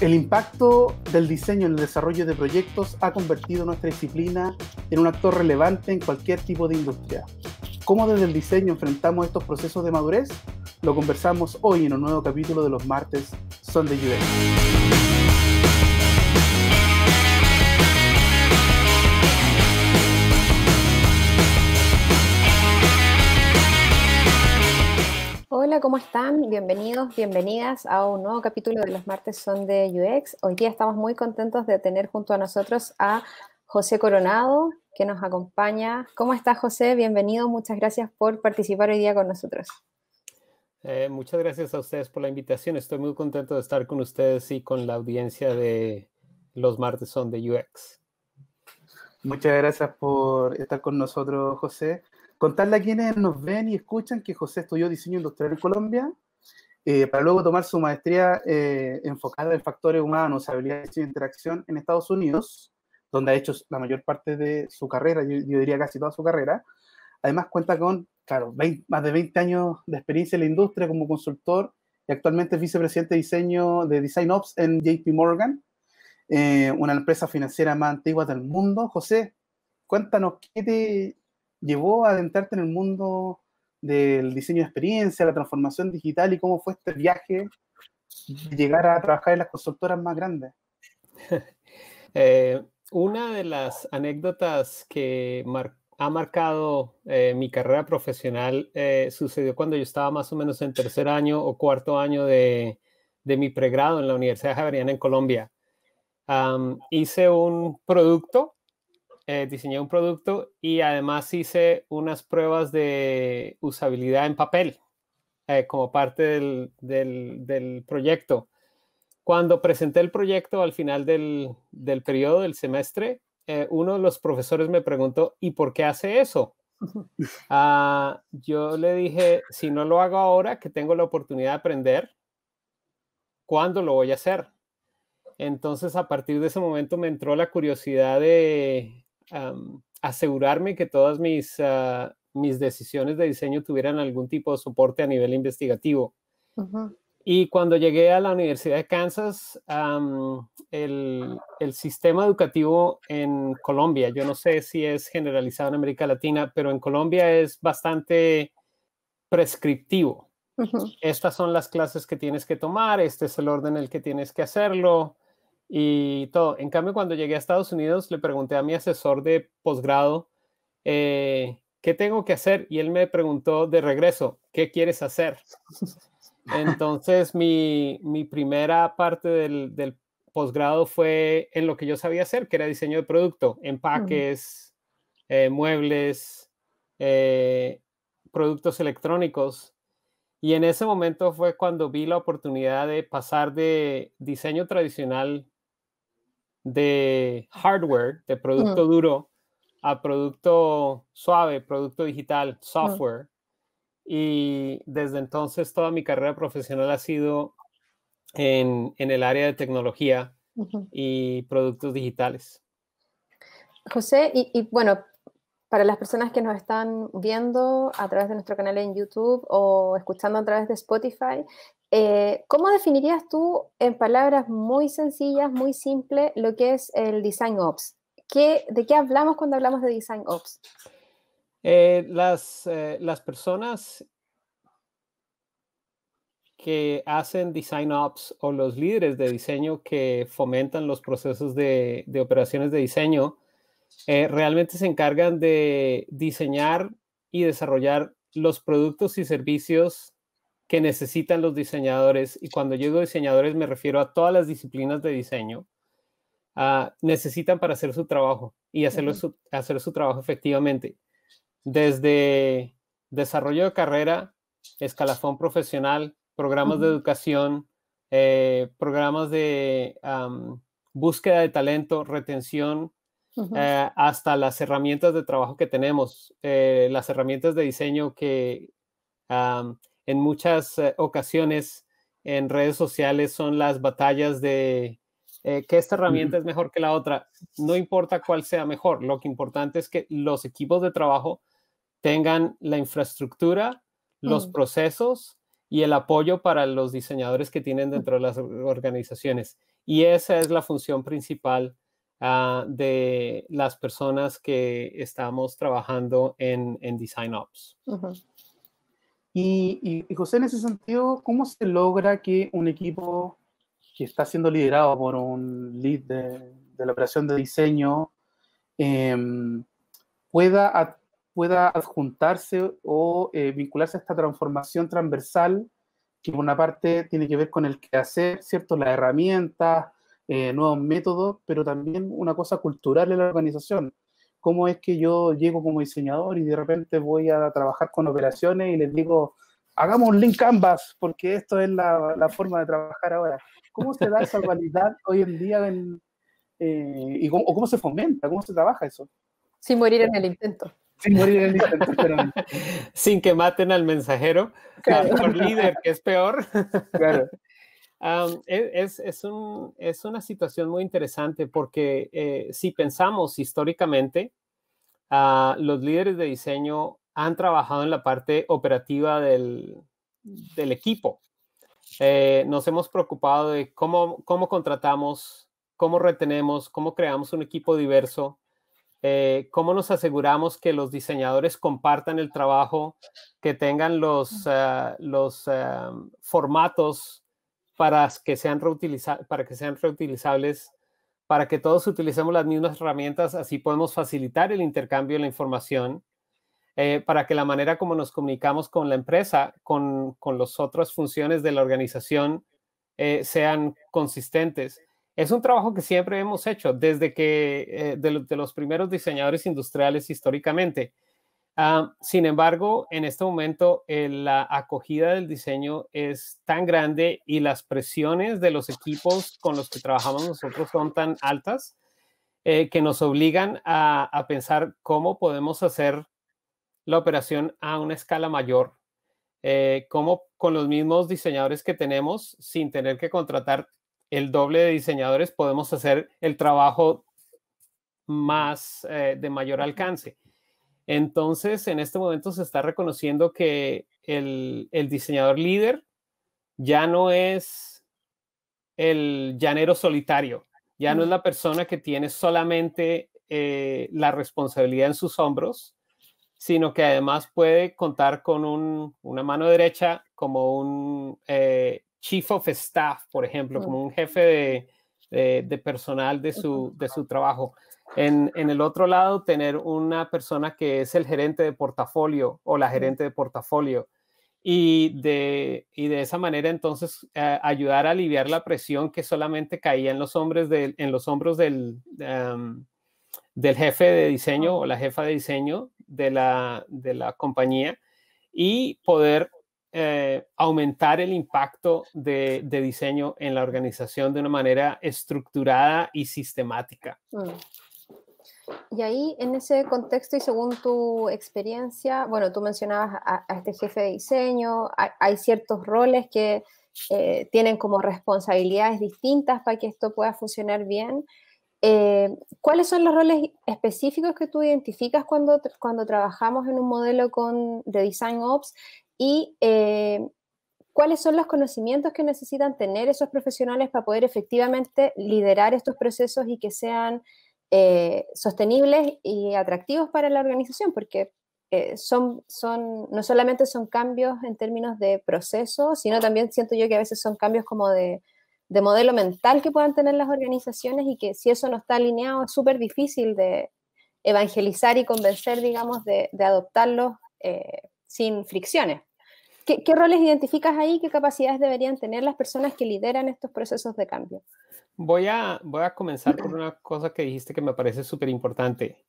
El impacto del diseño en el desarrollo de proyectos ha convertido nuestra disciplina en un actor relevante en cualquier tipo de industria. ¿Cómo desde el diseño enfrentamos estos procesos de madurez? Lo conversamos hoy en un nuevo capítulo de los martes son de UX. Hola, ¿cómo están? Bienvenidos, bienvenidas a un nuevo capítulo de Los Martes son de UX. Hoy día estamos muy contentos de tener junto a nosotros a José Coronado, que nos acompaña. ¿Cómo está José? Bienvenido, muchas gracias por participar hoy día con nosotros. Eh, muchas gracias a ustedes por la invitación. Estoy muy contento de estar con ustedes y con la audiencia de Los Martes son de UX. Muchas gracias por estar con nosotros, José. Contarle a quienes nos ven y escuchan que José estudió diseño industrial en Colombia, eh, para luego tomar su maestría eh, enfocada en factores humanos, habilidades y interacción en Estados Unidos, donde ha hecho la mayor parte de su carrera, yo, diría casi toda su carrera. Además cuenta con, claro, más de 20 años de experiencia en la industria como consultor y actualmente vicepresidente de diseño de Design Ops en JP Morgan, eh, una empresa financiera más antigua del mundo. José, cuéntanos qué te llevó a adentrarte en el mundo del diseño de experiencia, la transformación digital y cómo fue este viaje de llegar a trabajar en las consultoras más grandes? Eh, una de las anécdotas que ha marcado eh, mi carrera profesional eh, sucedió cuando yo estaba más o menos en tercer año o cuarto año de, mi pregrado en la Universidad Javeriana en Colombia. hice un producto eh, diseñé un producto y además hice unas pruebas de usabilidad en papel eh, como parte del, proyecto. Cuando presenté el proyecto al final del, del periodo, del semestre, eh, uno de los profesores me preguntó, ¿y por qué hace eso? Ah, yo le dije, si no lo hago ahora que tengo la oportunidad de aprender, ¿cuándo lo voy a hacer? Entonces, a partir de ese momento me entró la curiosidad de, asegurarme que todas mis, ah, mis decisiones de diseño tuvieran algún tipo de soporte a nivel investigativo. Y cuando llegué a la Universidad de Kansas, el, sistema educativo en Colombia, yo no sé si es generalizado en América Latina, pero en Colombia es bastante prescriptivo. Estas son las clases que tienes que tomar, este es el orden en el que tienes que hacerlo y todo. En cambio, cuando llegué a Estados Unidos, le pregunté a mi asesor de posgrado, eh, ¿qué tengo que hacer? Y él me preguntó de regreso, ¿qué quieres hacer? Entonces, mi, mi primera parte del, del posgrado fue en lo que yo sabía hacer, que era diseño de producto, empaques, eh, muebles, eh, productos electrónicos. Y en ese momento fue cuando vi la oportunidad de pasar de diseño tradicional de hardware, de producto duro, a producto suave, producto digital, software. Y desde entonces toda mi carrera profesional ha sido en, el área de tecnología y productos digitales. José, y, y, bueno, para las personas que nos están viendo a través de nuestro canal en YouTube o escuchando a través de Spotify, eh, ¿Cómo definirías tú en palabras muy sencillas, muy simples, lo que es el Design Ops? ¿De qué hablamos cuando hablamos de Design Ops? Eh, las, eh, las personas que hacen Design Ops o los líderes de diseño que fomentan los procesos de, de operaciones de diseño realmente se encargan de diseñar y desarrollar los productos y servicios que necesitan los diseñadores, y cuando llego digo diseñadores me refiero a todas las disciplinas de diseño, ah, necesitan para hacer su trabajo y hacerlo hacer su trabajo efectivamente. Desde desarrollo de carrera, escalafón profesional, programas de educación, eh, programas de búsqueda de talento, retención, eh, hasta las herramientas de trabajo que tenemos, eh, las herramientas de diseño que en muchas eh, ocasiones en redes sociales son las batallas de eh, que esta herramienta es mejor que la otra. No importa cuál sea mejor, lo que importante es que los equipos de trabajo tengan la infraestructura, los mm. procesos y el apoyo para los diseñadores que tienen mm. dentro de las organizaciones. Y esa es la función principal ah, de las personas que estamos trabajando en, Design Ops. Y, José, en ese sentido, ¿cómo se logra que un equipo que está siendo liderado por un lead de, la operación de diseño em, pueda, pueda adjuntarse o eh, vincularse a esta transformación transversal que por una parte tiene que ver con el quehacer, ¿cierto? Las herramientas, eh, nuevos métodos, pero también una cosa cultural en la organización cómo es que yo llego como diseñador y de repente voy a trabajar con operaciones y les digo, hagamos un link canvas, porque esto es la, la forma de trabajar ahora. ¿Cómo se da esa cualidad hoy en día eh, y cómo, o cómo se fomenta, cómo se trabaja eso? Sin morir en el intento. Sin morir en el intento, pero... Sin que maten al mensajero, claro. al líder, que es peor. Claro. E, es, es, un, es, una situación muy interesante porque eh, si pensamos históricamente, ah, los líderes de diseño han trabajado en la parte operativa del, del equipo. Eh, nos hemos preocupado de cómo, cómo contratamos, cómo retenemos, cómo creamos un equipo diverso, eh, cómo nos aseguramos que los diseñadores compartan el trabajo, que tengan los, ah, los ah, formatos para que sean, para que sean reutilizables, para que todos utilicemos las mismas herramientas, así podemos facilitar el intercambio de la información, eh, para que la manera como nos comunicamos con la empresa, con, con las otras funciones de la organización, eh, sean consistentes. Es un trabajo que siempre hemos hecho desde que eh, de los primeros diseñadores industriales históricamente. Ah, sin embargo, en este momento la acogida del diseño es tan grande y las presiones de los equipos con los que trabajamos nosotros son tan altas eh, que nos obligan a, pensar cómo podemos hacer la operación a una escala mayor, eh, cómo con los mismos diseñadores que tenemos, sin tener que contratar el doble de diseñadores, podemos hacer el trabajo más eh, de mayor alcance. Entonces, en este momento se está reconociendo que el, diseñador líder ya no es el llanero solitario, ya no es la persona que tiene solamente eh, la responsabilidad en sus hombros, sino que además puede contar con una mano derecha como un eh, chief of staff, por ejemplo, como un jefe de, personal de su trabajo. En, el otro lado, tener una persona que es el gerente de portafolio o la gerente de portafolio. Y de, de esa manera, entonces, eh, ayudar a aliviar la presión que solamente caía en los, hombres en los hombros del, em, del jefe de diseño o la jefa de diseño de la, compañía y poder eh, aumentar el impacto de, diseño en la organización de una manera estructurada y sistemática. Mm. Y ahí, en ese contexto y según tu experiencia, bueno, tú mencionabas a, este jefe de diseño, hay, ciertos roles que eh, tienen como responsabilidades distintas para que esto pueda funcionar bien. Eh, ¿Cuáles son los roles específicos que tú identificas cuando, cuando trabajamos en un modelo con, de Design Ops? Y eh, cuáles son los conocimientos que necesitan tener esos profesionales para poder efectivamente liderar estos procesos y que sean eh, sostenibles y atractivos para la organización, porque eh, son, son, no solamente son cambios en términos de proceso, sino también siento yo que a veces son cambios como de, modelo mental que puedan tener las organizaciones y que si eso no está alineado es súper difícil de evangelizar y convencer, digamos, de, adoptarlos eh, sin fricciones. ¿Qué roles identificas ahí? ¿Qué capacidades deberían tener las personas que lideran estos procesos de cambio? Voy a, voy a comenzar por una cosa que dijiste que me parece súper importante.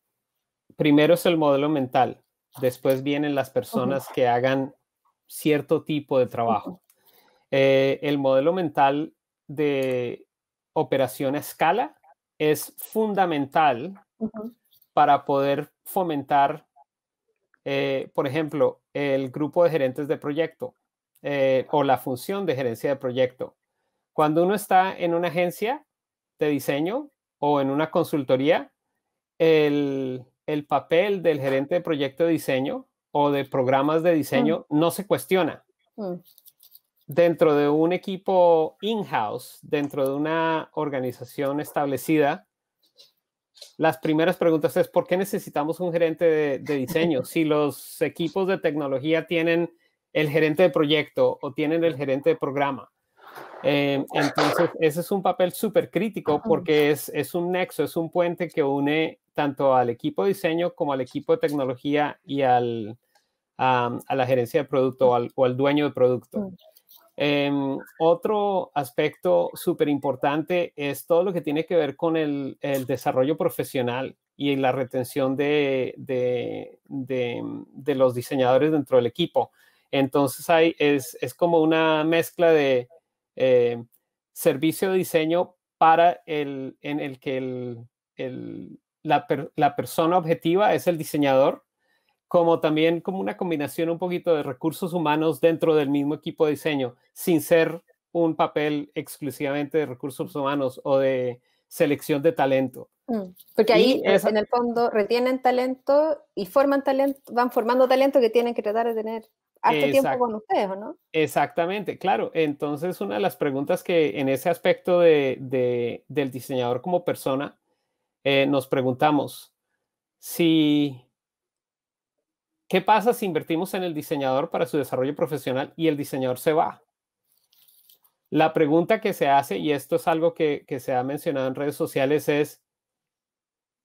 Primero es el modelo mental, después vienen las personas que hagan cierto tipo de trabajo. Eh, el modelo mental de operación a escala es fundamental para poder fomentar, eh, por ejemplo, el grupo de gerentes de proyecto eh, o la función de gerencia de proyecto. Cuando uno está en una agencia de diseño o en una consultoría, el, papel del gerente de proyecto de diseño o de programas de diseño mm. no se cuestiona. Mm. Dentro de un equipo in-house, dentro de una organización establecida, las primeras preguntas es, ¿por qué necesitamos un gerente de diseño? si los equipos de tecnología tienen el gerente de proyecto o tienen el gerente de programa Em, entonces, ese es un papel súper crítico porque es, es un nexo, es un puente que une tanto al equipo de diseño como al equipo de tecnología y al, a, la gerencia de producto o al, o al dueño de producto. Em, otro aspecto súper importante es todo lo que tiene que ver con el, el desarrollo profesional y la retención de, de, de, mm, los diseñadores dentro del equipo. Entonces ahí es, es como una mezcla de eh, servicio de diseño para el, en el que la, persona objetiva es el diseñador, como también como una combinación un poquito de recursos humanos dentro del mismo equipo de diseño, sin ser un papel exclusivamente de recursos humanos o de selección de talento. Mm, porque ahí, eh, en el fondo, retienen talento y forman talento, van formando talento que tienen que tratar de tener tiempo con ustedes, no? Exactamente, claro. Entonces, una de las preguntas que en ese aspecto del diseñador como persona, eh, nos preguntamos ¿qué pasa si invertimos en el diseñador para su desarrollo profesional y el diseñador se va? La pregunta que se hace, y esto es algo que, que se ha mencionado en redes sociales, es,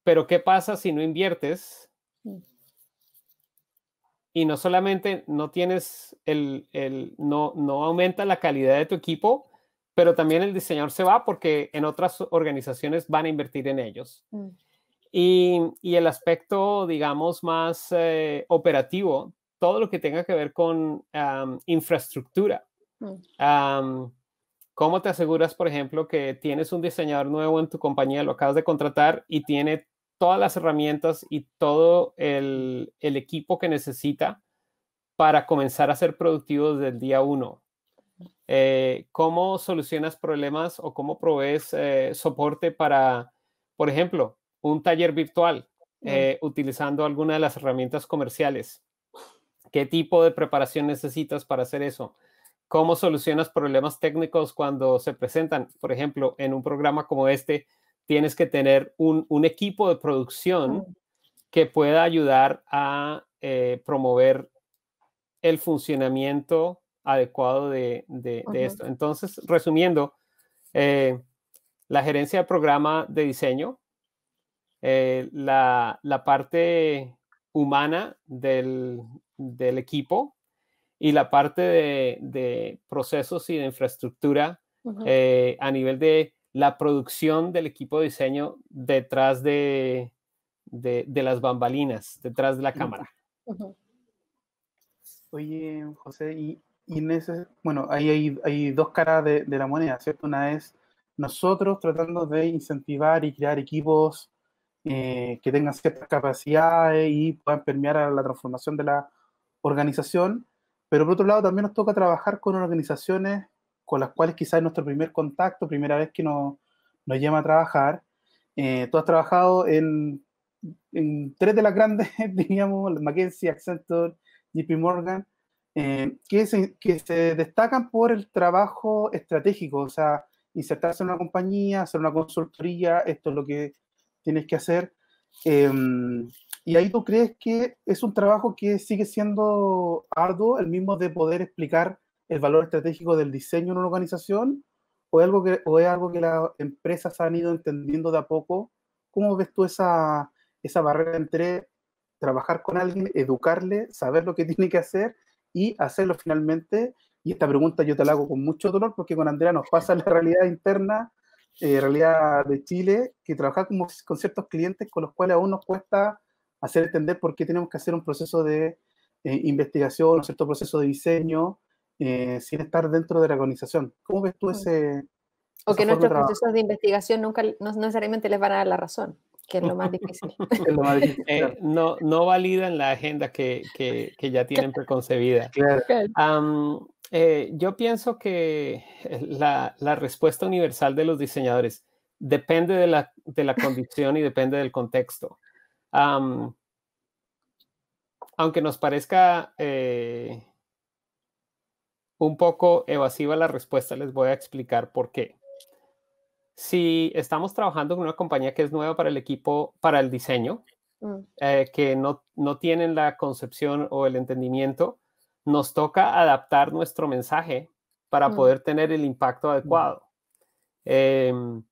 ¿pero qué pasa si no inviertes y no solamente no tienes el, el no, no aumenta la calidad de tu equipo, pero también el diseñador se va porque en otras organizaciones van a invertir en ellos. Mm. Y, y, el aspecto, digamos, más eh, operativo, todo lo que tenga que ver con infraestructura. Mm. ¿Cómo te aseguras, por ejemplo, que tienes un diseñador nuevo en tu compañía, lo acabas de contratar y tiene todas las herramientas y todo el, equipo que necesita para comenzar a ser productivo desde el día uno. Eh, ¿Cómo solucionas problemas o cómo provees eh, soporte para, por ejemplo, un taller virtual eh, utilizando alguna de las herramientas comerciales? ¿Qué tipo de preparación necesitas para hacer eso? ¿Cómo solucionas problemas técnicos cuando se presentan? Por ejemplo, en un programa como este, tienes que tener un, equipo de producción que pueda ayudar a eh, promover el funcionamiento adecuado de, esto. Entonces, resumiendo, eh, la gerencia de programa de diseño, eh, la, parte humana del, equipo y la parte de, procesos y de infraestructura a nivel de la producción del equipo de diseño detrás de, de, las bambalinas, detrás de la cámara. Oye, José, y, Inés, en ese, bueno, ahí hay, hay, dos caras de, la moneda, ¿cierto? Una es nosotros tratando de incentivar y crear equipos eh, que tengan ciertas capacidades y puedan permear a la transformación de la organización, pero por otro lado también nos toca trabajar con organizaciones con las cuales quizás es nuestro primer contacto, primera vez que nos, nos llama a trabajar. Eh, tú has trabajado en, tres de las grandes, digamos, McKinsey, Accenture, JP Morgan, eh, que, se, que se destacan por el trabajo estratégico, o sea, insertarse en una compañía, hacer una consultoría, esto es lo que tienes que hacer. Em, y ahí tú crees que es un trabajo que sigue siendo arduo, el mismo de poder explicar el valor estratégico del diseño en una organización o es algo que, o es algo que las empresas han ido entendiendo de a poco? ¿Cómo ves tú esa, esa barrera entre trabajar con alguien, educarle, saber lo que tiene que hacer y hacerlo finalmente? Y esta pregunta yo te la hago con mucho dolor porque con Andrea nos pasa la realidad interna, eh, realidad de Chile, que trabajar con ciertos clientes con los cuales aún nos cuesta hacer entender por qué tenemos que hacer un proceso de eh, investigación, un cierto proceso de diseño, eh, sin estar dentro de la organización. ¿Cómo ves tú mm. ese... O que nuestros procesos de investigación nunca, no necesariamente les van a dar la razón, que es lo más difícil. Eh, no, no validan la agenda que, que, ya tienen preconcebida. Eh, yo pienso que la, respuesta universal de los diseñadores depende de la, de la condición y depende del contexto. aunque nos parezca un poco evasiva la respuesta, les voy a explicar por qué. Si estamos trabajando con una compañía que es nueva para el equipo, para el diseño, mm. eh, que no, tienen la concepción o el entendimiento, nos toca adaptar nuestro mensaje para mm. poder tener el impacto adecuado. Em,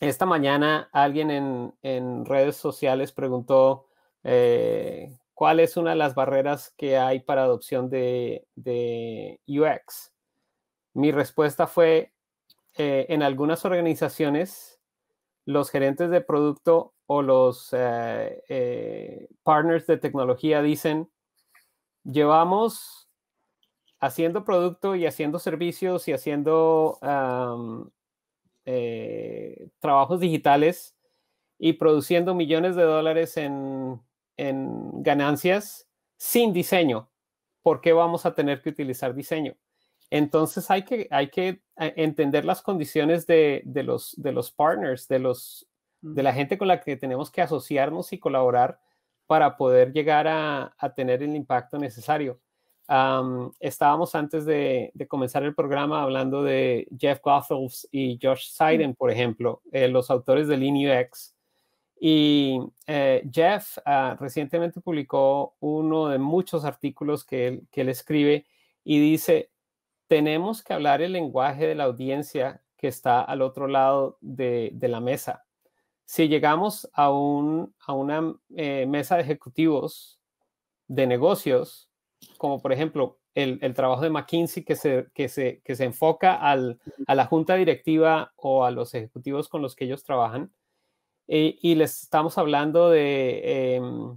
esta mañana alguien en, en redes sociales preguntó eh, ¿Cuál es una de las barreras que hay para adopción de, UX? Mi respuesta fue, eh, en algunas organizaciones, los gerentes de producto o los eh, eh, partners de tecnología dicen, llevamos haciendo producto y haciendo servicios y haciendo trabajos digitales y produciendo millones de dólares en en ganancias sin diseño. ¿Por qué vamos a tener que utilizar diseño? Entonces hay que, hay que eh, entender las condiciones de, los, de los partners, de, los, de la gente con la que tenemos que asociarnos y colaborar para poder llegar a, tener el impacto necesario. estábamos antes de, de, comenzar el programa hablando de Jeff Gothels y Josh Seiden, por ejemplo, eh, los autores del INUX, y eh, Jeff ah, recientemente publicó uno de muchos artículos que él, él escribe y dice, tenemos que hablar el lenguaje de la audiencia que está al otro lado de, la mesa. Si llegamos a, un, a una eh, mesa de ejecutivos de negocios, como por ejemplo el, trabajo de McKinsey que se, que se, enfoca a la junta directiva o a los ejecutivos con los que ellos trabajan, eh, y les estamos hablando de em,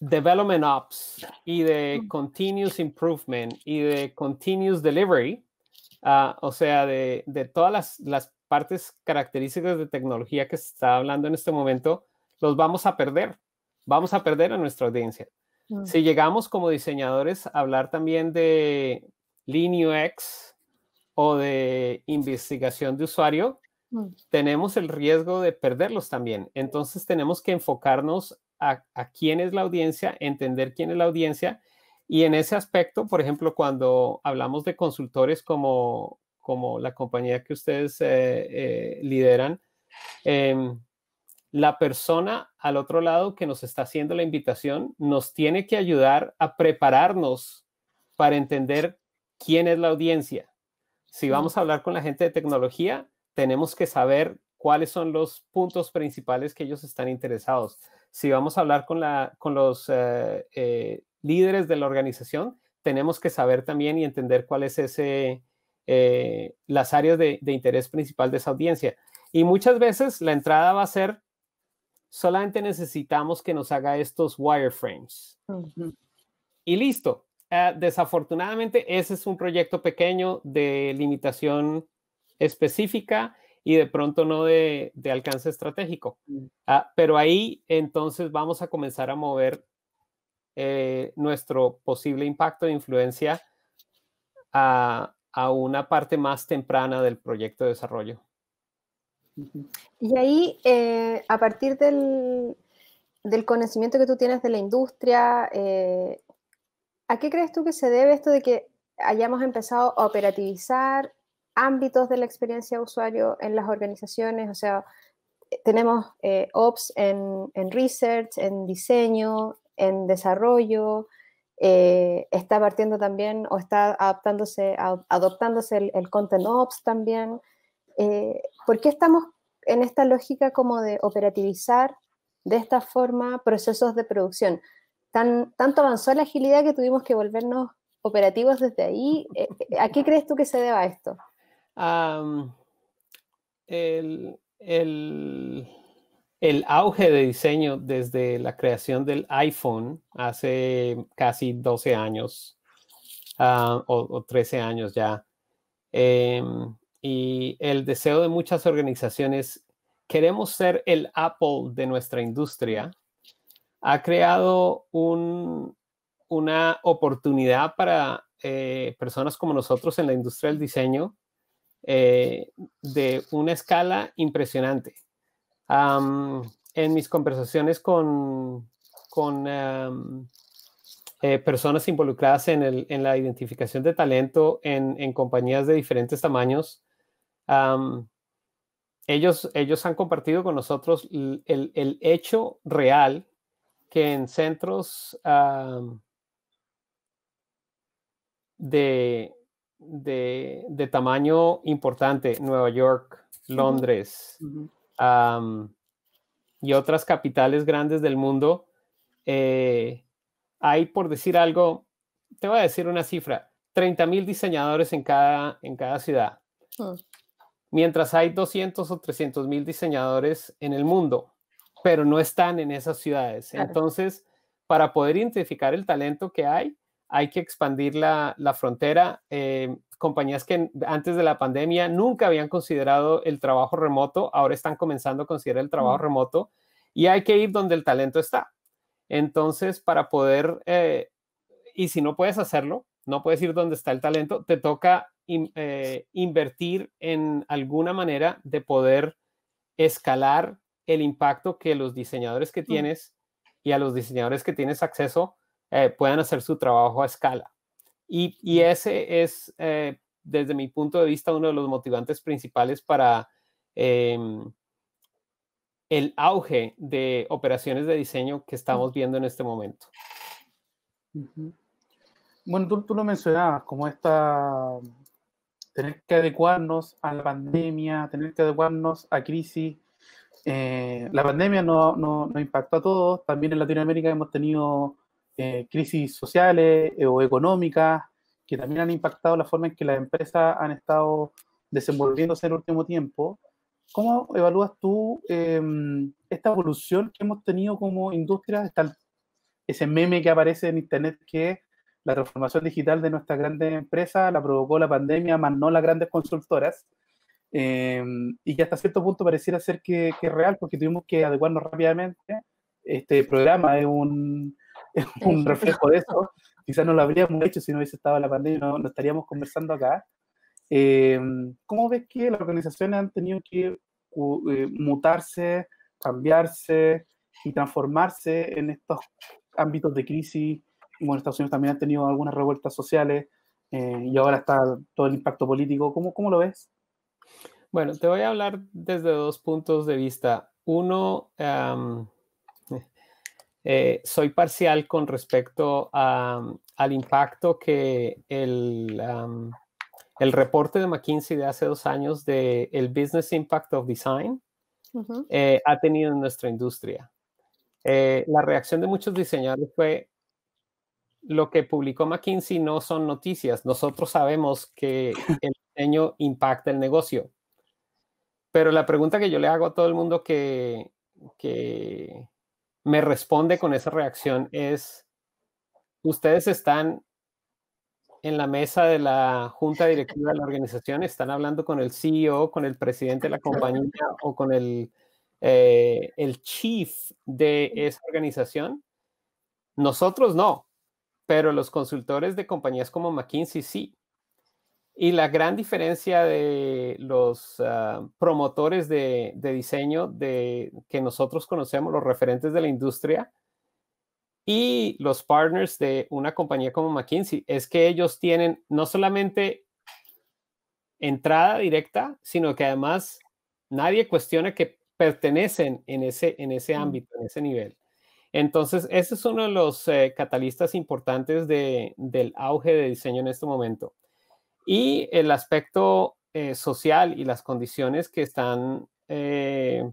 Development Ops y de mm. Continuous Improvement y de Continuous Delivery, ah, o sea, de, de todas las, las, partes características de tecnología que se está hablando en este momento, los vamos a perder, vamos a perder a nuestra audiencia. Mm. Si llegamos como diseñadores a hablar también de Linux o de investigación de usuario, Mm. tenemos el riesgo de perderlos también. Entonces tenemos que enfocarnos a, quién es la audiencia, entender quién es la audiencia. Y en ese aspecto, por ejemplo, cuando hablamos de consultores como, la compañía que ustedes eh, eh, lideran, em, la persona al otro lado que nos está haciendo la invitación nos tiene que ayudar a prepararnos para entender quién es la audiencia. Si vamos a hablar con la gente de tecnología, tenemos que saber cuáles son los puntos principales que ellos están interesados. Si vamos a hablar con, la, con los eh, eh, líderes de la organización, tenemos que saber también y entender cuáles es ese, eh, las áreas de, interés principal de esa audiencia. Y muchas veces la entrada va a ser, solamente necesitamos que nos haga estos wireframes. Y listo. Ah, desafortunadamente, ese es un proyecto pequeño de limitación específica y de pronto no de, alcance estratégico. Mm. Ah, pero ahí entonces vamos a comenzar a mover eh, nuestro posible impacto de influencia a, una parte más temprana del proyecto de desarrollo. Y ahí, eh, a partir del, conocimiento que tú tienes de la industria, eh, ¿a qué crees tú que se debe esto de que hayamos empezado a operativizar ámbitos de la experiencia de usuario en las organizaciones, o sea, eh, tenemos eh, ops en, research, en diseño, en desarrollo, eh, está partiendo también o está adaptándose, adoptándose el, content ops también. ¿Por qué estamos en esta lógica como de operativizar de esta forma procesos de producción? Tan, tanto avanzó la agilidad que tuvimos que volvernos operativos desde ahí. ¿A qué crees tú que se deba esto? el, auge de diseño desde la creación del iPhone hace casi 12 años ah, o, 13 años ya. Em, y el deseo de muchas organizaciones, queremos ser el Apple de nuestra industria, ha creado un, una oportunidad para eh, personas como nosotros en la industria del diseño eh, de una escala impresionante. en mis conversaciones con, con eh, personas involucradas en, la identificación de talento en, compañías de diferentes tamaños, ellos, ellos han compartido con nosotros el, hecho real que en centros de, de, tamaño importante, Nueva York, Londres y otras capitales grandes del mundo, eh, hay, por decir algo, te voy a decir una cifra, 30 mil diseñadores en cada, en cada ciudad. Hmm. Mientras hay 200 o 300 mil diseñadores en el mundo, pero no están en esas ciudades. Entonces, para poder identificar el talento que hay, hay que expandir la, frontera. Eh, compañías que antes de la pandemia nunca habían considerado el trabajo remoto, ahora están comenzando a considerar el trabajo remoto y hay que ir donde el talento está. Entonces, para poder, eh, y si no puedes hacerlo, no puedes ir donde está el talento, te toca eh, invertir en alguna manera de poder escalar el impacto que los diseñadores que tienes y a los diseñadores que tienes acceso eh, puedan hacer su trabajo a escala. Y, y ese es, eh, desde mi punto de vista, uno de los motivantes principales para em, el auge de operaciones de diseño que estamos viendo en este momento. Bueno, tú, tú lo mencionabas, como esta, tener que adecuarnos a la pandemia, tener que adecuarnos a crisis. Eh, la pandemia nos no, no impactó a todos, también en Latinoamérica hemos tenido eh, crisis sociales eh, o económicas que también han impactado la forma en que las empresas han estado desenvolviéndose en el último tiempo. ¿Cómo evalúas tú em, esta evolución que hemos tenido como industria? Está ese meme que aparece en Internet que la transformación digital de nuestras grandes empresas la provocó la pandemia, más no las grandes consultoras, em, y que hasta cierto punto pareciera ser que, que, es real, porque tuvimos que adecuarnos rápidamente. Este programa es un, un reflejo de eso. Quizás no lo habríamos hecho si no hubiese estado la pandemia, no, estaríamos conversando acá. Em, ¿Cómo ves que las organizaciones han tenido que eh, mutarse, cambiarse y transformarse en estos ámbitos de crisis? Bueno, Estados Unidos también ha tenido algunas revueltas sociales eh, y ahora está todo el impacto político. ¿Cómo, ¿Cómo lo ves? Bueno, te voy a hablar desde dos puntos de vista. Uno, eh, soy parcial con respecto um, al impacto que el, um, el, reporte de McKinsey de hace dos años de el Business Impact of Design eh, ha tenido en nuestra industria. Eh, la reacción de muchos diseñadores fue, lo que publicó McKinsey no son noticias, nosotros sabemos que el diseño impacta el negocio. Pero la pregunta que yo le hago a todo el mundo que, que me responde con esa reacción es, ustedes están en la mesa de la junta directiva de la organización, están hablando con el CEO, con el presidente de la compañía o con el, eh, el chief de esa organización. Nosotros no, pero los consultores de compañías como McKinsey sí. Y la gran diferencia de los ah, promotores de, diseño de, que nosotros conocemos, los referentes de la industria, y los partners de una compañía como McKinsey, es que ellos tienen no solamente entrada directa, sino que además nadie cuestiona que pertenecen en ese, en ese mm. ámbito, en ese nivel. Entonces, ese es uno de los eh, catalistas importantes del auge de diseño en este momento y el aspecto eh, social y las condiciones que están eh,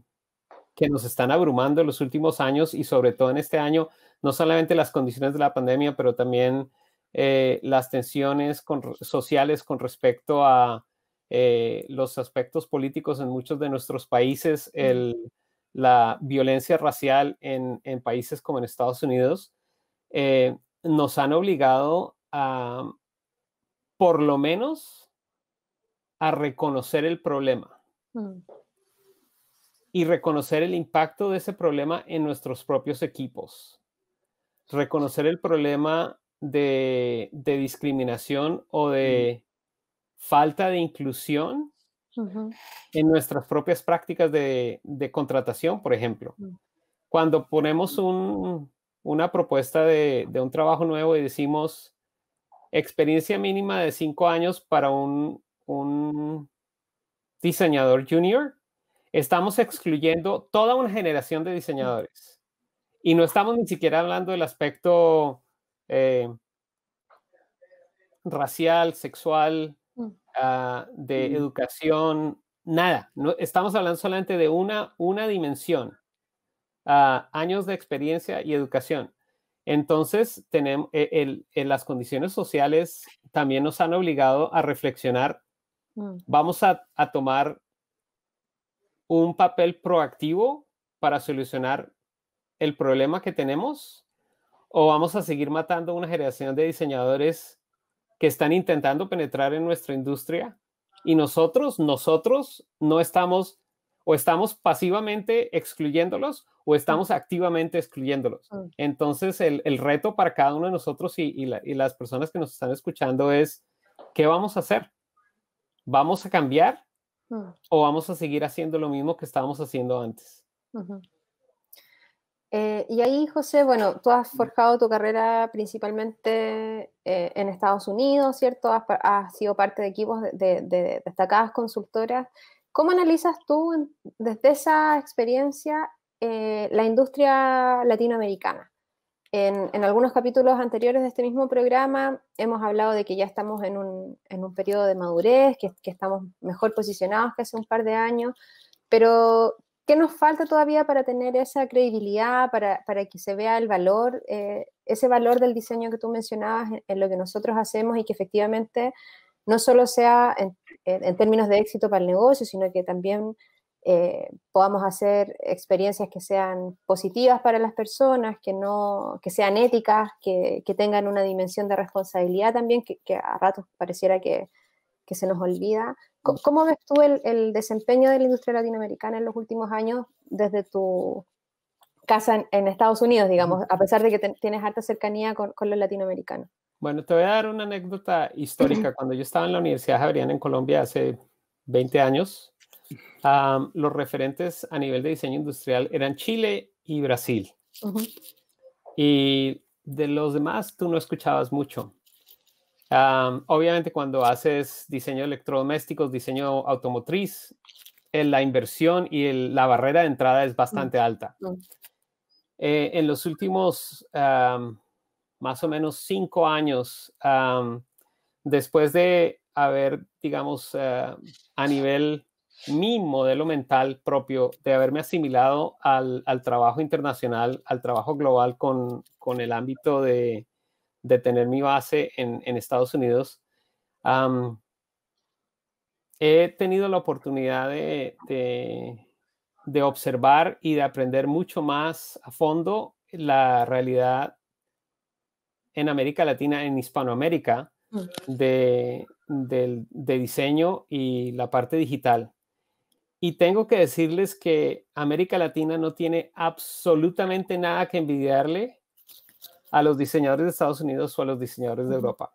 que nos están abrumando en los últimos años y sobre todo en este año, no solamente las condiciones de la pandemia, pero también eh, las tensiones sociales con respecto a los aspectos políticos en muchos de nuestros países, la violencia racial en, en, países como en Estados Unidos, nos han obligado a por lo menos a reconocer el problema mm. y reconocer el impacto de ese problema en nuestros propios equipos. Reconocer el problema de, discriminación o mm. de falta de inclusión en nuestras propias prácticas de, contratación, por ejemplo. Mm. Cuando ponemos una propuesta de un trabajo nuevo y decimos, experiencia mínima de cinco años para un, diseñador junior, estamos excluyendo toda una generación de diseñadores. Y no estamos ni siquiera hablando del aspecto eh, racial, sexual, mm. ah, de educación, nada. estamos hablando solamente de una, una dimensión, ah, años de experiencia y educación. Entonces, tenemos, e-, las condiciones sociales también nos han obligado a reflexionar. Mm. Vamos a, a tomar un papel proactivo para solucionar el problema que tenemos o vamos a seguir matando una generación de diseñadores que están intentando penetrar en nuestra industria y nosotros, nosotros no estamos o estamos pasivamente excluyéndolos o estamos activamente excluyéndolos. Ah. Entonces, el, el reto para cada uno de nosotros y, y, las personas que nos están escuchando es, ¿qué vamos a hacer? ¿Vamos a cambiar mm. o vamos a seguir haciendo lo mismo que estábamos haciendo antes? Eh, y ahí, José, bueno, tú has forjado tu carrera principalmente eh, en Estados Unidos, ¿cierto? Has, sido parte de equipos de, de destacadas consultoras. ¿Cómo analizas tú desde esa experiencia eh, la industria latinoamericana? En, algunos capítulos anteriores de este mismo programa hemos hablado de que ya estamos en un, en un periodo de madurez, que, estamos mejor posicionados que hace un par de años, pero ¿qué nos falta todavía para tener esa credibilidad, para, para que se vea el valor, eh, ese valor del diseño que tú mencionabas en, en, lo que nosotros hacemos y que efectivamente no solo sea en, términos de éxito para el negocio, sino que también eh, podamos hacer experiencias que sean positivas para las personas, que, no, que sean éticas, que, tengan una dimensión de responsabilidad también, que, a ratos pareciera que, se nos olvida. ¿Cómo, ves tú el, desempeño de la industria latinoamericana en los últimos años desde tu casa en, Estados Unidos, digamos, a pesar de que tienes harta cercanía con los latinoamericanos? Bueno, te voy a dar una anécdota histórica. Cuando yo estaba en la Universidad Javeriana en Colombia hace 20 años, los referentes a nivel de diseño industrial eran Chile y Brasil. Y de los demás tú no escuchabas mucho. obviamente cuando haces diseño electrodomésticos, diseño automotriz, eh, la inversión y la barrera de entrada es bastante alta. Eh, en los últimos más o menos cinco años después de haber, digamos, eh, a nivel mi modelo mental propio, de haberme asimilado al, trabajo internacional, al trabajo global con, el ámbito de, tener mi base en, Estados Unidos, he tenido la oportunidad de, de observar y de aprender mucho más a fondo la realidad en América Latina, en Hispanoamérica, de, de, diseño y la parte digital. Y tengo que decirles que América Latina no tiene absolutamente nada que envidiarle a los diseñadores de Estados Unidos o a los diseñadores de Europa.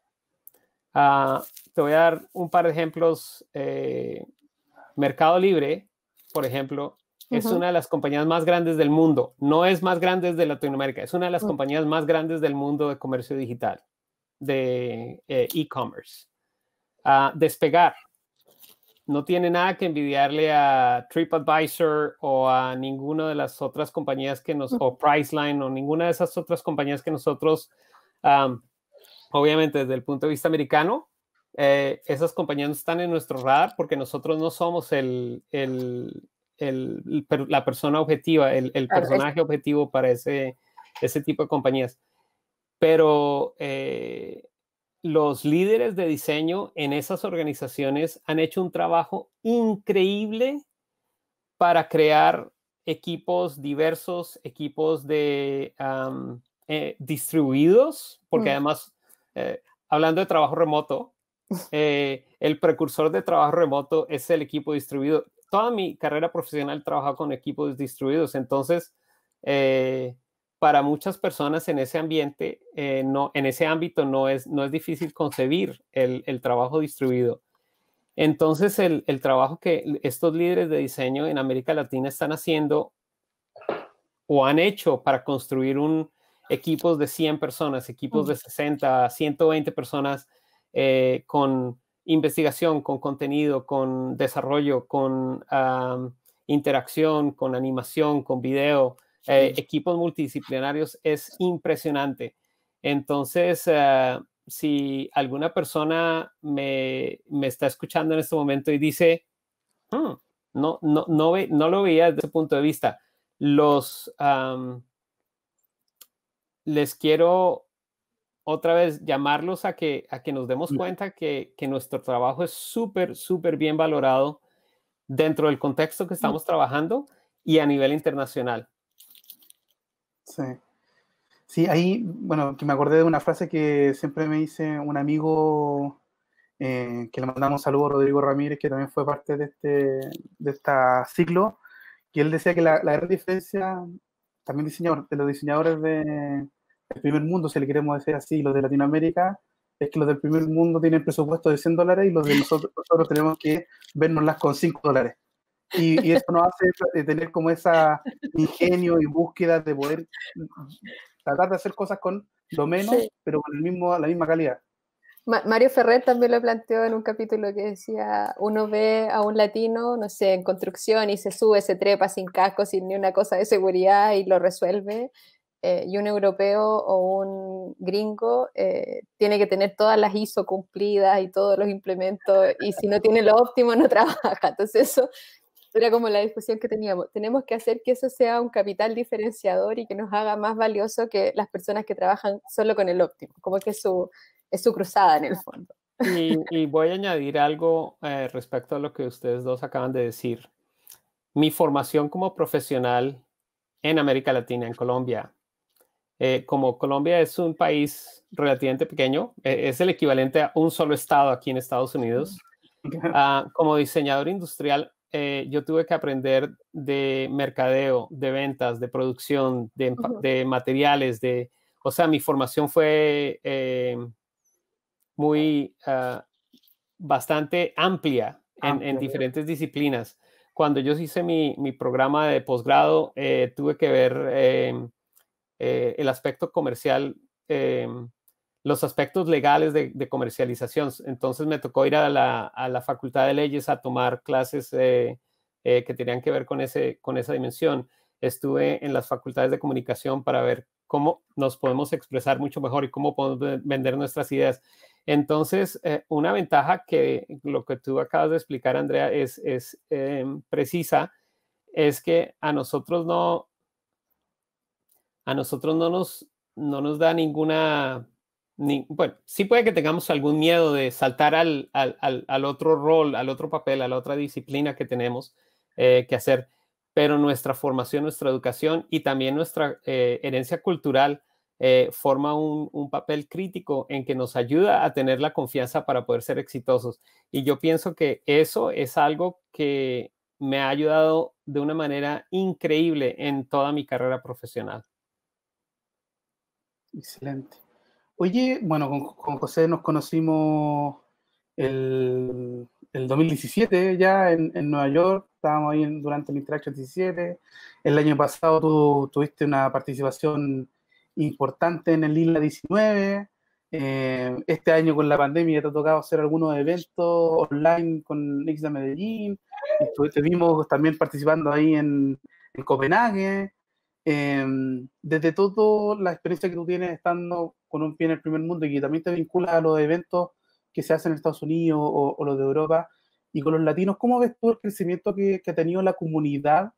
Ah, te voy a dar un par de ejemplos. Eh, Mercado Libre, por ejemplo, es una de las compañías más grandes del mundo. No es más grande de Latinoamérica, es una de las compañías más grandes del mundo de comercio digital, de eh, e-commerce. Ah, despegar. No tiene nada que envidiarle a TripAdvisor o a ninguna de las otras compañías que nos, mm. o Priceline o ninguna de esas otras compañías que nosotros, obviamente desde el punto de vista americano, eh, esas compañías están en nuestro radar porque nosotros no somos el el, la persona objetiva, el, personaje objetivo para ese, tipo de compañías. Pero eh, los líderes de diseño en esas organizaciones han hecho un trabajo increíble para crear equipos diversos, equipos de eh, distribuidos, porque mm. además, eh, hablando de trabajo remoto, el precursor de trabajo remoto es el equipo distribuido toda mi carrera profesional trabaja con equipos distribuidos, entonces eh, para muchas personas en ese ambiente, eh, no, en ese ámbito no es, no es difícil concebir el, trabajo distribuido. Entonces el, trabajo que estos líderes de diseño en América Latina están haciendo o han hecho para construir un, equipos de 100 personas, equipos de 60, 120 personas eh, con investigación, con contenido, con desarrollo, con interacción, con animación, con video, eh, equipos multidisciplinarios es impresionante. Entonces, eh, si alguna persona me, está escuchando en este momento y dice, hmm, no, no, no, ve, no, lo veía desde ese punto de vista, los, les quiero otra vez llamarlos a que, a que nos demos cuenta que, que nuestro trabajo es súper, súper bien valorado dentro del contexto que estamos trabajando y a nivel internacional. Sí. Sí, ahí, bueno, que me acordé de una frase que siempre me dice un amigo eh, que le mandamos saludos saludo Rodrigo Ramírez, que también fue parte de este de esta ciclo, que él decía que la, la gran diferencia, también diseñador, de los diseñadores de, el primer mundo, si le queremos decir así, los de Latinoamérica, es que los del primer mundo tienen presupuesto de 100 dólares y los de nosotros, nosotros tenemos que vernoslas con 5 dólares. Y, eso nos hace eh, tener como esa ingenio y búsqueda de poder tratar de hacer cosas con lo menos, pero con el mismo, la misma calidad. Mario Ferrer también lo planteó en un capítulo que decía, uno ve a un latino, no sé, en construcción y se sube, se trepa sin casco, sin ni una cosa de seguridad y lo resuelve, eh, y un europeo o un gringo eh, tiene que tener todas las ISO cumplidas y todos los implementos, y si no tiene lo óptimo no trabaja. Entonces eso era como la discusión que teníamos. Tenemos que hacer que eso sea un capital diferenciador y que nos haga más valioso que las personas que trabajan solo con el óptimo, como que es su, su cruzada en el fondo. Y, voy a añadir algo eh, respecto a lo que ustedes dos acaban de decir. Mi formación como profesional en América Latina, en Colombia, eh, como Colombia es un país relativamente pequeño, eh, es el equivalente a un solo estado aquí en Estados Unidos. Ah, como diseñador industrial, eh, yo tuve que aprender de mercadeo, de ventas, de producción, de, materiales, de, o sea, mi formación fue muy ah, bastante amplia en, diferentes disciplinas. Cuando yo hice mi, mi programa de posgrado, tuve que ver eh, el aspecto comercial, em, los aspectos legales de, comercialización. Entonces me tocó ir a la, Facultad de Leyes a tomar clases eh, eh, que tenían que ver con, ese, con esa dimensión. Estuve en las facultades de comunicación para ver cómo nos podemos expresar mucho mejor y cómo podemos vender nuestras ideas. Entonces, una ventaja que lo que tú acabas de explicar, Andrea, es, es em, precisa, es que a nosotros no, a nosotros no nos, nos da ninguna... Ni, bueno, sí puede que tengamos algún miedo de saltar al, otro rol, al otro papel, a la otra disciplina que tenemos eh, que hacer, pero nuestra formación, nuestra educación y también nuestra eh, herencia cultural eh, forma un, papel crítico en que nos ayuda a tener la confianza para poder ser exitosos. Y yo pienso que eso es algo que me ha ayudado de una manera increíble en toda mi carrera profesional. Excelente. Oye, bueno, con, José nos conocimos el, el 2017 ya en, Nueva York, estábamos ahí durante el Interaction 17. El año pasado tuviste una participación importante en el isla 19. Eh, este año con la pandemia te ha tocado hacer algunos eventos online con Nix de Medellín. Estuvimos también participando ahí en, en Copenhague. Em, desde toda la experiencia que tú tienes estando con un pie en el primer mundo y que también te vincula a los eventos que se hacen en Estados Unidos o, los de Europa y con los latinos, ¿cómo ves tú el crecimiento que, ha tenido la comunidad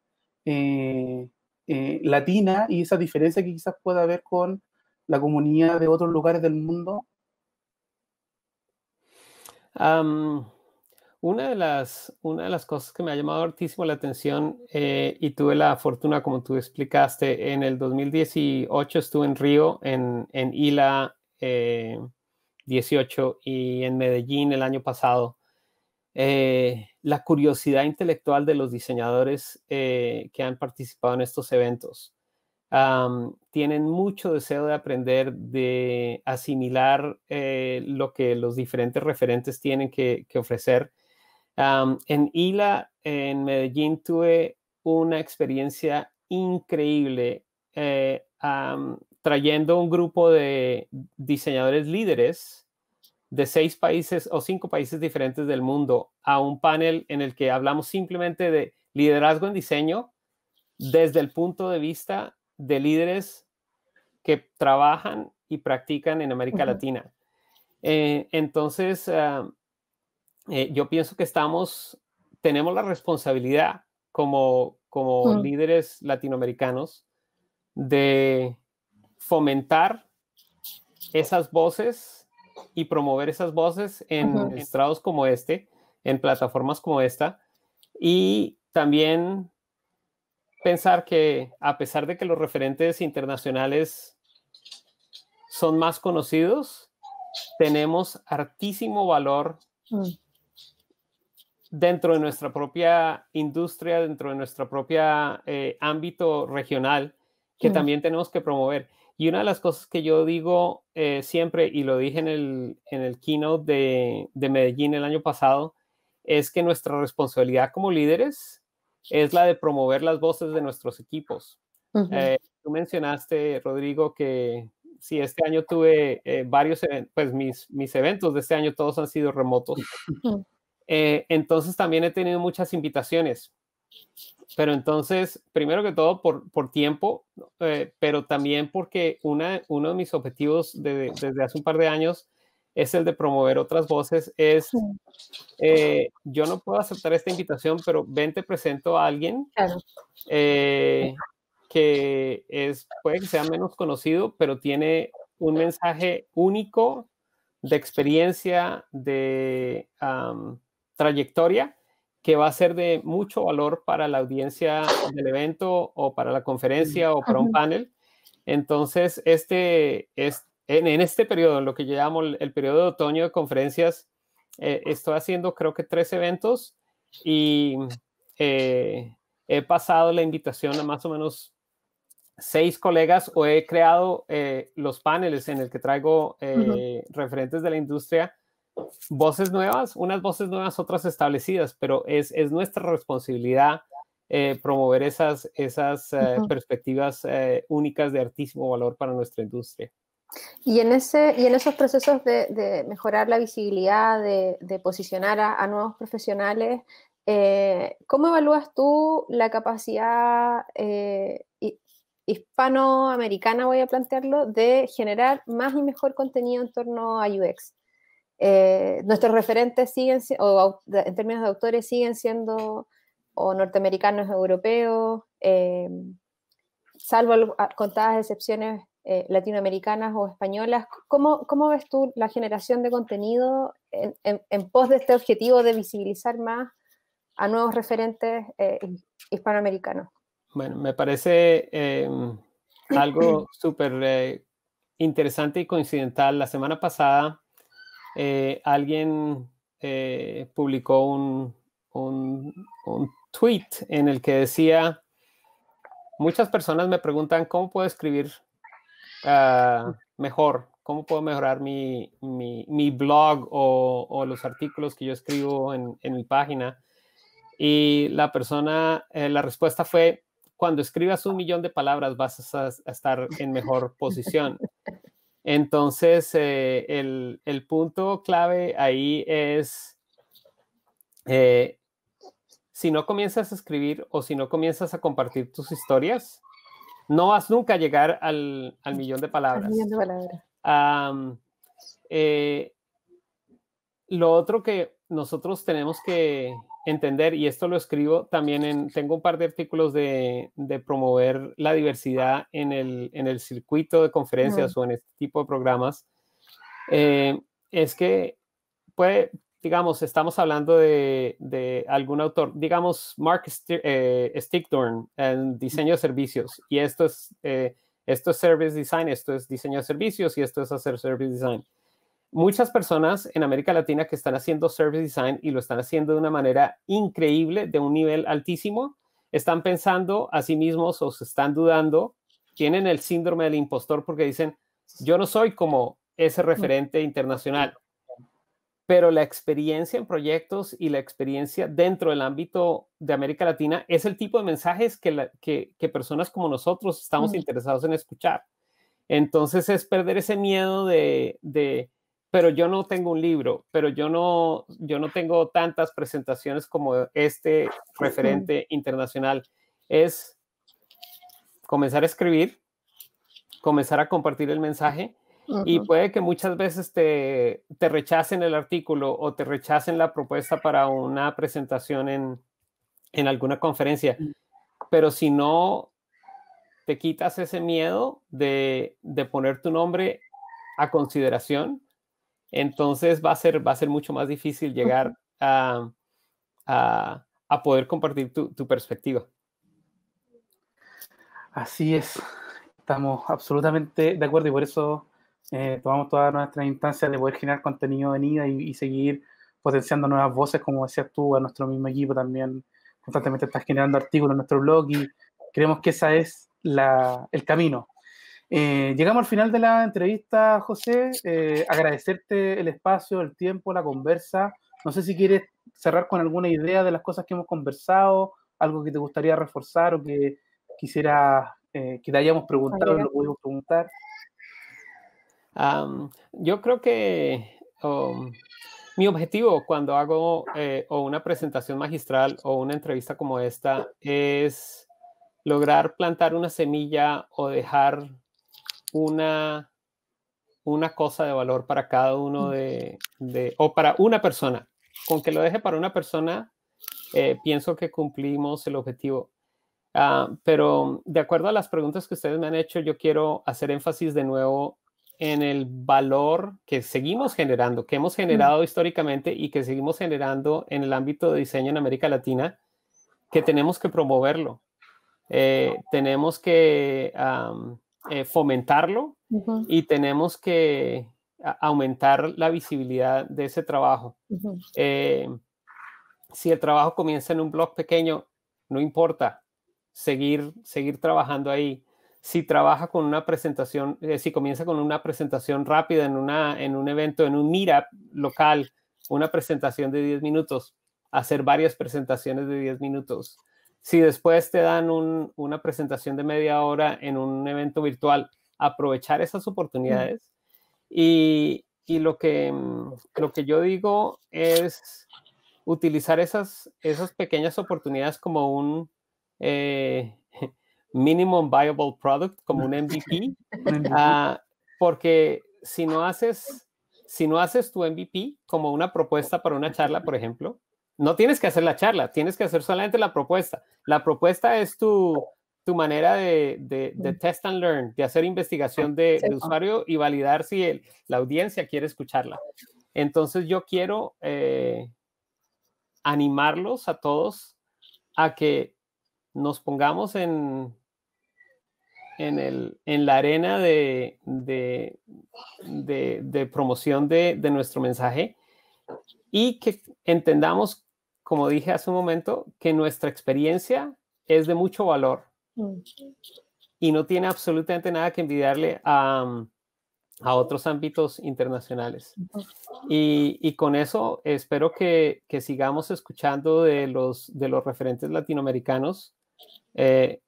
eh, eh, latina y esa diferencia que quizás pueda haber con la comunidad de otros lugares del mundo? Una de, las, una de las cosas que me ha llamado hartísimo la atención eh, y tuve la fortuna, como tú explicaste, en el 2018 estuve en Río, en, ILA 18 eh, y en Medellín el año pasado. Eh, la curiosidad intelectual de los diseñadores que han participado en estos eventos. tienen mucho deseo de aprender, de asimilar lo que los diferentes referentes tienen que, que ofrecer en ILA, en Medellín, tuve una experiencia increíble eh, trayendo un grupo de diseñadores líderes de seis países o cinco países diferentes del mundo a un panel en el que hablamos simplemente de liderazgo en diseño desde el punto de vista de líderes que trabajan y practican en América Latina. Eh, entonces, eh, yo pienso que estamos, tenemos la responsabilidad como, como mm. líderes latinoamericanos de fomentar esas voces y promover esas voces en estrados como este, en plataformas como esta, y también pensar que a pesar de que los referentes internacionales son más conocidos, tenemos hartísimo valor mm dentro de nuestra propia industria, dentro de nuestro propio eh, ámbito regional, que también tenemos que promover. Y una de las cosas que yo digo eh, siempre, y lo dije en el, en el keynote de, Medellín el año pasado, es que nuestra responsabilidad como líderes es la de promover las voces de nuestros equipos. Eh, tú mencionaste, Rodrigo, que si este año tuve varios, pues mis, mis eventos de este año todos han sido remotos. Eh, entonces también he tenido muchas invitaciones. Pero entonces, primero que todo, por, por tiempo, eh, pero también porque una, uno de mis objetivos de, desde hace un par de años es el de promover otras voces, es eh, yo no puedo aceptar esta invitación, pero ven, te presento a alguien que es, puede que sea menos conocido, pero tiene un mensaje único de experiencia, de, trayectoria que va a ser de mucho valor para la audiencia del evento o para la conferencia o para un panel. Entonces, este, es, en, este periodo, lo que yo llamo el, periodo de otoño de conferencias, eh, estoy haciendo creo que tres eventos y eh, he pasado la invitación a más o menos seis colegas o he creado eh, los paneles en el que traigo referentes de la industria voces nuevas, unas voces nuevas, otras establecidas, pero es, nuestra responsabilidad eh, promover esas, esas eh, perspectivas eh, únicas de artísimo valor para nuestra industria. Y en, ese, y en esos procesos de, mejorar la visibilidad, de, posicionar a, a, nuevos profesionales, ¿cómo evalúas tú la capacidad hispanoamericana, voy a plantearlo, de generar más y mejor contenido en torno a UX? Eh, nuestros referentes siguen, o en términos de autores, siguen siendo o norteamericanos, europeos, eh, salvo ah, contadas excepciones eh, latinoamericanas o españolas. ¿Cómo, ves tú la generación de contenido en, pos de este objetivo de visibilizar más a nuevos referentes hispanoamericanos? Bueno, me parece em, algo súper interesante y coincidental. La semana pasada eh, alguien eh, publicó un, tweet en el que decía, muchas personas me preguntan cómo puedo escribir ah, mejor, cómo puedo mejorar mi, blog o, los artículos que yo escribo en, mi página. Y la persona, eh, la respuesta fue, cuando escribas un millón de palabras vas a estar en mejor posición. Entonces, eh, el, punto clave ahí es, eh, si no comienzas a escribir o si no comienzas a compartir tus historias, no vas nunca a llegar al, millón de palabras. Eh, lo otro que nosotros tenemos que, entender, y esto lo escribo también en, tengo un par de artículos de, promover la diversidad en el, en el circuito de conferencias o en este tipo de programas, eh, es que puede, digamos, estamos hablando de, algún autor, digamos, Mark Stickdorn eh, en diseño de servicios, y esto es, eh, esto es service design, esto es diseño de servicios y esto es hacer service design muchas personas en América Latina que están haciendo service design y lo están haciendo de una manera increíble, de un nivel altísimo, están pensando a sí mismos o se están dudando, tienen el síndrome del impostor porque dicen, yo no soy como ese mm. referente internacional. Pero la experiencia en proyectos y la experiencia dentro del ámbito de América Latina es el tipo de mensajes que, personas como nosotros estamos mm. interesados en escuchar. Entonces es perder ese miedo de pero yo no tengo un libro, pero yo no, yo no tengo tantas presentaciones como este referente internacional. Es comenzar a escribir, comenzar a compartir el mensaje y puede que muchas veces te, te, rechacen el artículo o te rechacen la propuesta para una presentación en, en alguna conferencia, mm. pero si no te quitas ese miedo de, de poner tu nombre a consideración, entonces va a ser, va a ser mucho más difícil llegar a, poder compartir tu, perspectiva. Así es, estamos absolutamente de acuerdo y por eso eh, tomamos todas nuestras instancias de poder generar contenido de IDA y, seguir potenciando nuevas voces, como decías tú, a nuestro mismo equipo también constantemente estás generando artículos en nuestro blog y creemos que ese es la, el camino, eh, llegamos al final de la entrevista, José. Eh, agradecerte el espacio, el tiempo, la conversa. No sé si quieres cerrar con alguna idea de las cosas que hemos conversado, algo que te gustaría reforzar o que quisiera, eh, que te hayamos preguntado, lo preguntar. yo creo que mi objetivo cuando hago o una presentación magistral o una entrevista como esta es lograr plantar una semilla o dejar una, una cosa de valor para cada uno mm. de, o para una persona. Con que lo deje para una persona, eh, pienso que cumplimos el objetivo. Ah, pero de acuerdo a las preguntas que ustedes me han hecho, yo quiero hacer énfasis de nuevo en el valor que seguimos generando, que hemos mm. generado históricamente y que seguimos generando en el ámbito de diseño en América Latina, que tenemos que promoverlo. Eh, tenemos que eh, fomentarlo y tenemos que aumentar la visibilidad de ese trabajo. Eh, si el trabajo comienza en un blog pequeño, no importa, seguir, seguir trabajando ahí. Si trabaja con una presentación, eh, si comienza con una presentación rápida en, en un evento, en un meetup local, una presentación de 10 minutos, hacer varias presentaciones de 10 minutos. Si después te dan una presentación de media hora en un evento virtual, aprovechar esas oportunidades. Y, lo, que, mm, lo que yo digo es utilizar esas, esas pequeñas oportunidades como un eh, minimum viable product, como un MVP, ah, porque si no haces si no haces tu MVP como una propuesta para una charla, por ejemplo, no tienes que hacer la charla, tienes que hacer solamente la propuesta. La propuesta es tu, tu manera de, de, test and learn, de hacer investigación de, usuario y validar si la audiencia quiere escucharla. Entonces yo quiero eh, animarlos a todos a que nos pongamos en, en, el, en la arena de, de promoción de, nuestro mensaje y que entendamos como dije hace un momento, que nuestra experiencia es de mucho valor y no tiene absolutamente nada que envidiarle a, mm, otros ámbitos internacionales. Y, con eso espero que, sigamos escuchando de los, de los referentes latinoamericanos eh,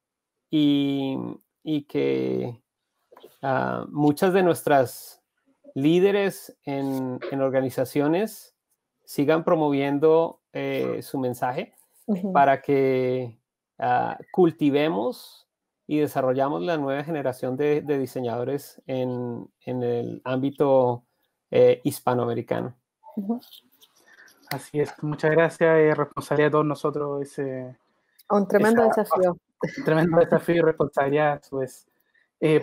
y, y, que ah, muchas de nuestras líderes en, en organizaciones sigan promoviendo eh, su mensaje para que ah, cultivemos y desarrollamos la nueva generación de, diseñadores en, en, el ámbito eh, hispanoamericano. Así es, muchas gracias y eh, responsabilidad a todos nosotros. Ese, un tremendo desafío. Un tremendo desafío y responsabilidad Pues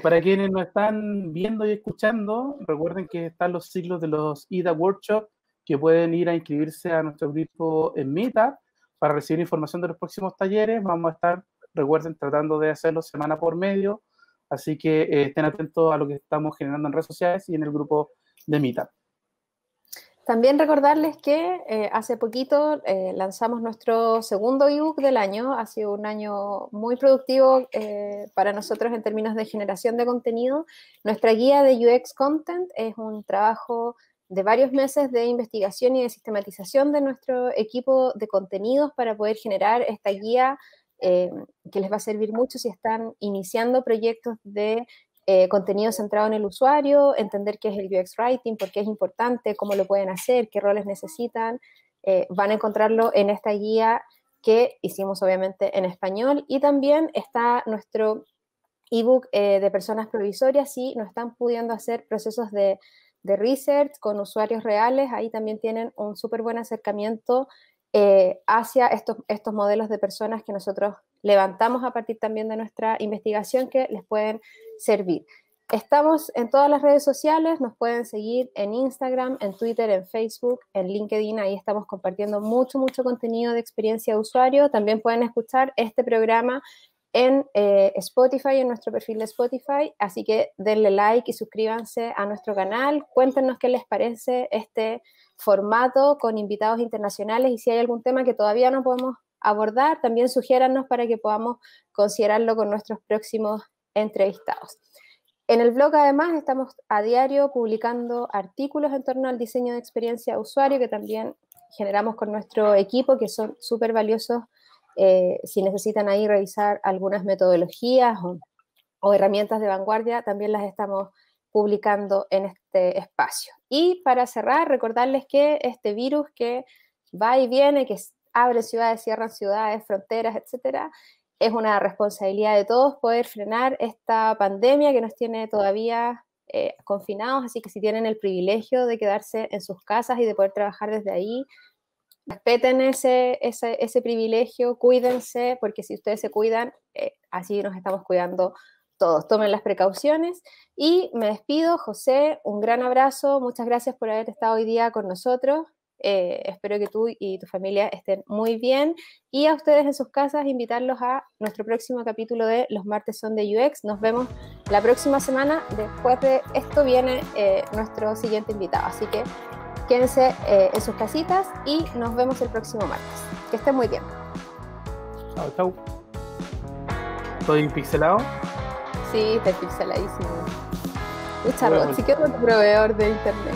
para quienes nos están viendo y escuchando, recuerden que están los siglos de los IDA Workshop que pueden ir a inscribirse a nuestro grupo en Meetup para recibir información de los próximos talleres. Vamos a estar, recuerden, tratando de hacerlo semana por medio. Así que eh, estén atentos a lo que estamos generando en redes sociales y en el grupo de Meetup. También recordarles que eh, hace poquito eh, lanzamos nuestro segundo ebook del año. Ha sido un año muy productivo para nosotros en términos de generación de contenido. Nuestra guía de UX Content es un trabajo de varios meses de investigación y de sistematización de nuestro equipo de contenidos para poder generar esta guía eh, que les va a servir mucho si están iniciando proyectos de eh, contenido centrado en el usuario, entender qué es el UX Writing, por qué es importante, cómo lo pueden hacer, qué roles necesitan. Eh, van a encontrarlo en esta guía que hicimos obviamente en español y también está nuestro ebook de personas provisorias si no están pudiendo hacer procesos de de research con usuarios reales, ahí también tienen un súper buen acercamiento eh, hacia estos, estos modelos de personas que nosotros levantamos a partir también de nuestra investigación que les pueden servir. Estamos en todas las redes sociales, nos pueden seguir en Instagram, en Twitter, en Facebook, en LinkedIn, ahí estamos compartiendo mucho, mucho contenido de experiencia de usuario. También pueden escuchar este programa en eh, Spotify, en nuestro perfil de Spotify. Así que denle like y suscríbanse a nuestro canal. Cuéntenos qué les parece este formato con invitados internacionales y si hay algún tema que todavía no podemos abordar, también sugiéranos para que podamos considerarlo con nuestros próximos entrevistados. En el blog además estamos a diario publicando artículos en torno al diseño de experiencia de usuario que también generamos con nuestro equipo, que son súper valiosos eh, si necesitan ahí revisar algunas metodologías o, herramientas de vanguardia, también las estamos publicando en este espacio. Y para cerrar, recordarles que este virus que va y viene, que abre ciudades, cierra ciudades, fronteras, etcétera, es una responsabilidad de todos poder frenar esta pandemia que nos tiene todavía eh, confinados. Así que si tienen el privilegio de quedarse en sus casas y de poder trabajar desde ahí, respeten ese, ese, privilegio, cuídense, porque si ustedes se cuidan, eh, así nos estamos cuidando todos. Tomen las precauciones y me despido, José, un gran abrazo, muchas gracias por haber estado hoy día con nosotros. Eh, espero que tú y tu familia estén muy bien y a ustedes en sus casas invitarlos a nuestro próximo capítulo de Los martes son de UX. Nos vemos la próxima semana. Después de esto viene eh, nuestro siguiente invitado. Así que Quédense eh, en sus casitas y nos vemos el próximo martes. Que estén muy bien. Chao, chao. ¿Estoy pixelado? Sí, está pixeladísimo. Muchas gracias, si quiero otro proveedor de internet.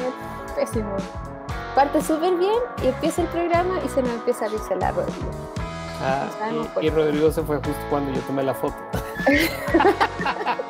Pésimo. Parte súper bien y empieza el programa y se me empieza a pixelar Rodrigo. Ah, y, pues. y Rodrigo se fue justo cuando yo tomé la foto.